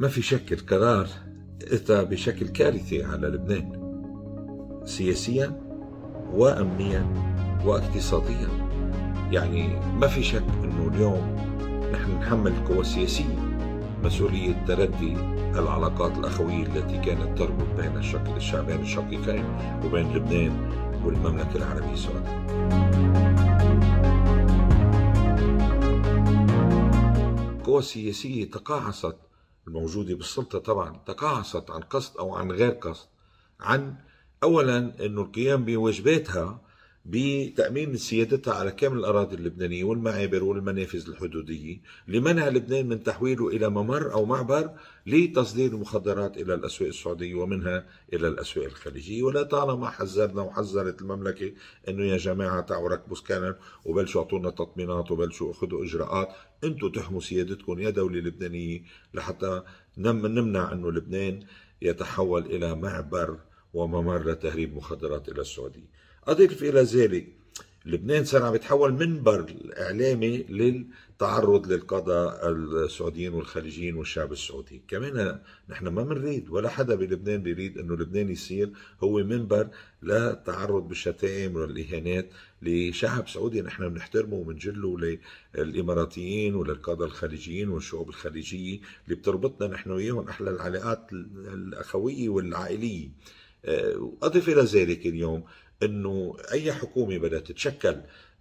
ما في شك القرار أتى بشكل كارثي على لبنان سياسيا وأمنيا واقتصاديا يعني ما في شك أنه اليوم نحن نحمل القوى السياسية مسؤولية تردي العلاقات الأخوية التي كانت تربط بين الشق الشعبين الشقيقين وبين لبنان والمملكة العربية السعودية القوى السياسية تقاعصت الموجودة بالسلطة طبعا تقاعست عن قصد أو عن غير قصد عن أولا أنه القيام بواجباتها بتأمين سيادتها على كامل الأراضي اللبنانية والمعابر والمنافذ الحدودية لمنع لبنان من تحويله إلى ممر أو معبر لتصدير المخدرات إلى الأسواق السعودية ومنها إلى الأسواق الخليجية ولا طالما حذرنا وحذرت المملكة أنه يا جماعة تعوا ركبوا سكانر وبلشوا أعطونا تطمينات وبلشوا أخذوا إجراءات انتم تحموا سيادتكم يا دولة لبنانية لحتى نمنع أنه لبنان يتحول إلى معبر وممر لتهريب مخدرات إلى السعودية أضيف إلى ذلك لبنان صار عم يتحول منبر إعلامي للتعرض للقضاء السعوديين والخليجيين والشعب السعودي كمان نحن ما بنريد ولا حدا بلبنان بيريد أنه لبنان يصير هو منبر للتعرض بالشتائم والإهانات لشعب سعودي نحن بنحترمه وبنجله للإماراتيين وللقادة الخليجيين والشعوب الخليجية اللي بتربطنا نحن وياهم أحلى العلاقات الأخوية والعائلية أضف إلى ذلك اليوم انه اي حكومه بدها تتشكل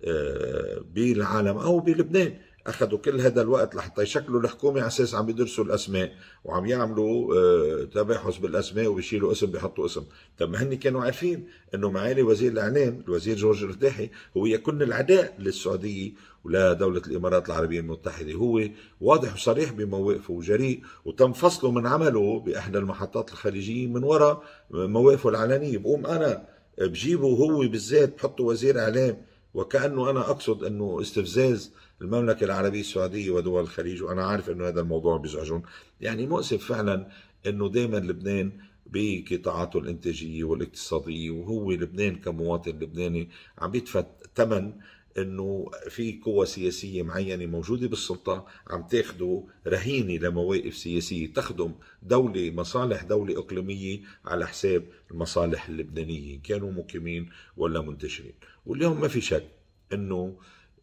آه، بالعالم او بلبنان اخذوا كل هذا الوقت لحتى يشكلوا الحكومه على اساس عم يدرسوا الاسماء وعم يعملوا آه، تباحث بالاسماء وبيشيلوا اسم بيحطوا اسم، طب ما هن كانوا عارفين انه معالي وزير الاعلام الوزير جورج الرداحي هو يكن العداء للسعوديه ولدولة الإمارات العربية المتحدة هو واضح وصريح بمواقفه وجريء وتم فصله من عمله بإحدى المحطات الخليجية من وراء مواقفه العلنية بقوم أنا بجيبه هو بالذات بحطه وزير اعلام وكانه انا اقصد انه استفزاز المملكه العربيه السعوديه ودول الخليج وانا عارف انه هذا الموضوع بيزعجهم يعني مؤسف فعلا انه دائما لبنان بقطاعاته الانتاجيه والاقتصاديه وهو لبنان كمواطن لبناني عم يدفع ثمن انه في قوى سياسيه معينه موجوده بالسلطه عم تاخده رهينه لمواقف سياسيه تخدم دوله مصالح دوله اقليميه على حساب المصالح اللبنانيه كانوا مقيمين ولا منتشرين واليوم ما في شك انه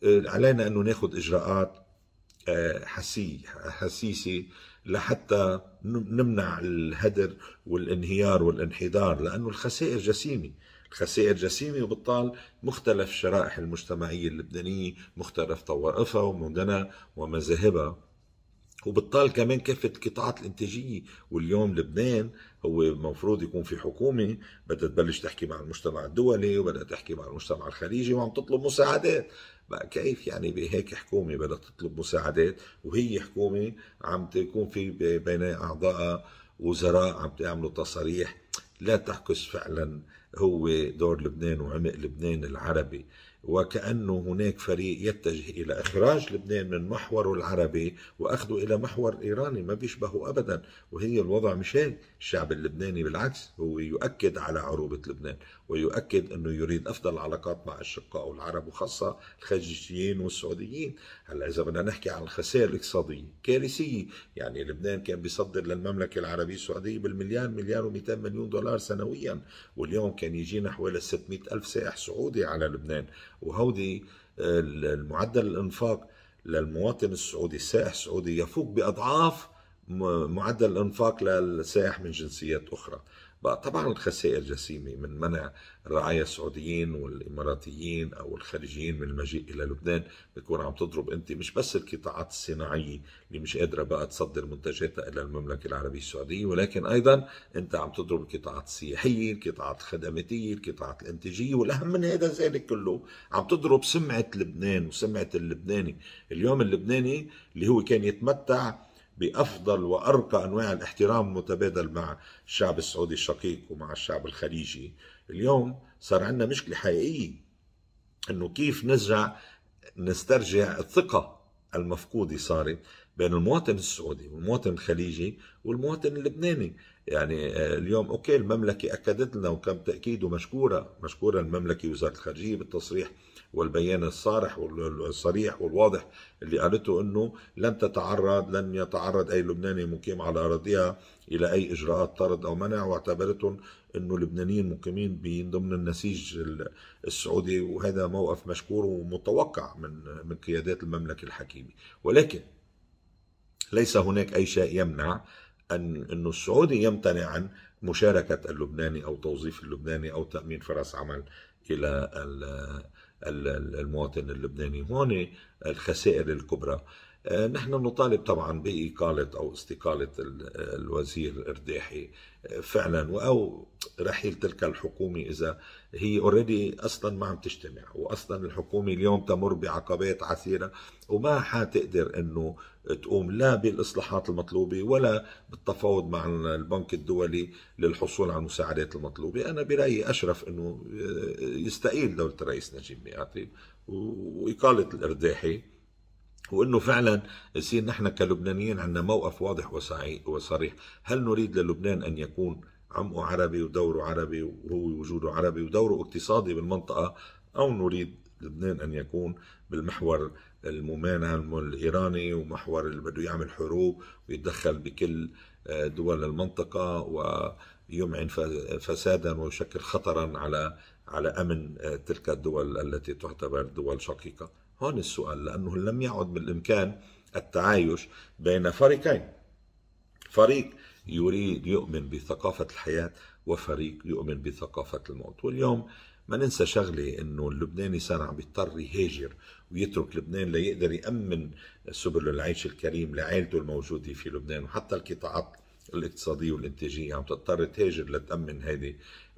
آه، علينا انه ناخذ اجراءات آه، حسي حسيسه لحتى نمنع الهدر والانهيار والانحدار لانه الخسائر جسيمه الخسائر جسيمة وبالطال مختلف الشرائح المجتمعية اللبنانية مختلف طوائفها ومدنها ومذاهبها وبالطال كمان كافة القطاعات الانتاجية واليوم لبنان هو المفروض يكون في حكومة بدها تبلش تحكي مع المجتمع الدولي وبدها تحكي مع المجتمع الخليجي وعم تطلب مساعدات بقى كيف يعني بهيك حكومة بدها تطلب مساعدات وهي حكومة عم تكون في بين أعضائها وزراء عم تعملوا تصاريح لا تعكس فعلا هو دور لبنان وعمق لبنان العربي وكأنه هناك فريق يتجه إلى إخراج لبنان من محوره العربي وأخذه إلى محور إيراني ما بيشبهه أبدا وهي الوضع مش هيك الشعب اللبناني بالعكس هو يؤكد على عروبة لبنان ويؤكد أنه يريد أفضل علاقات مع أشقائه العرب وخاصة الخليجيين والسعوديين هلا إذا بدنا نحكي عن الخسائر الاقتصادية كارثية يعني لبنان كان بيصدر للمملكة العربية السعودية بالمليار مليار و200 مليون دولار سنويا واليوم كان يجينا حوالي 600 ألف سائح سعودي على لبنان وهودي آه، المعدل الإنفاق للمواطن السعودي السائح السعودي يفوق بأضعاف معدل الانفاق للسائح من جنسيات اخرى بقى طبعا الخسائر جسيمه من منع الرعايا السعوديين والاماراتيين او الخليجيين من المجيء الى لبنان بتكون عم تضرب انت مش بس القطاعات الصناعيه اللي مش قادره بقى تصدر منتجاتها الى المملكه العربيه السعوديه ولكن ايضا انت عم تضرب القطاعات السياحيه، القطاعات الخدماتيه، القطاعات الانتاجيه والاهم من هذا ذلك كله عم تضرب سمعه لبنان وسمعه اللبناني، اليوم اللبناني اللي هو كان يتمتع بأفضل وأرقى أنواع الاحترام المتبادل مع الشعب السعودي الشقيق ومع الشعب الخليجي اليوم صار عندنا مشكلة حقيقية أنه كيف نرجع نسترجع الثقة المفقودة صارت بين المواطن السعودي والمواطن الخليجي والمواطن اللبناني يعني آه، اليوم اوكي المملكه اكدت لنا وكم تاكيد ومشكوره مشكوره المملكه وزاره الخارجيه بالتصريح والبيان الصارح والصريح والواضح اللي قالته انه لن تتعرض لن يتعرض اي لبناني مقيم على اراضيها الى اي اجراءات طرد او منع واعتبرتهم انه اللبنانيين مقيمين ضمن النسيج السعودي وهذا موقف مشكور ومتوقع من من قيادات المملكه الحكيمه ولكن ليس هناك اي شيء يمنع ان انه السعودي يمتنع عن مشاركة اللبناني أو توظيف اللبناني أو تأمين فرص عمل إلى المواطن اللبناني هون الخسائر الكبرى آه، نحن نطالب طبعا بإقالة أو استقالة الوزير إرداحي آه، فعلا أو رحيل تلك الحكومة إذا هي اوريدي أصلا ما عم تجتمع وأصلا الحكومة اليوم تمر بعقبات عسيرة وما حتقدر أنه تقوم لا بالإصلاحات المطلوبة ولا بالتفاوض مع البنك الدولي للحصول على المساعدات المطلوبة أنا برأيي أشرف أنه آه، يستقيل دولة الرئيس نجيب مئاتي وإقالة الإرداحي وانه فعلا يصير نحن كلبنانيين عندنا موقف واضح وصريح، هل نريد للبنان ان يكون عمقه عربي ودوره عربي وهو وجوده عربي ودوره اقتصادي بالمنطقه او نريد لبنان ان يكون بالمحور الممانع الايراني ومحور اللي بده يعمل حروب ويتدخل بكل آه، دول المنطقه ويمعن فسادا ويشكل خطرا على على امن آه، تلك الدول التي تعتبر دول شقيقه هون السؤال لأنه لم يعد بالإمكان التعايش بين فريقين فريق يريد يؤمن بثقافة الحياة وفريق يؤمن بثقافة الموت واليوم ما ننسى شغلة أنه اللبناني صار عم بيضطر يهاجر ويترك لبنان ليقدر يأمن سبل العيش الكريم لعائلته الموجودة في لبنان وحتى القطاعات الاقتصادية والإنتاجية عم تضطر تهاجر لتأمن هذه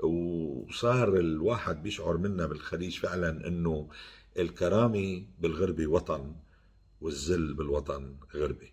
وصار الواحد بيشعر منا بالخليج فعلا أنه الكرامة بالغربة وطن والذل بالوطن غربة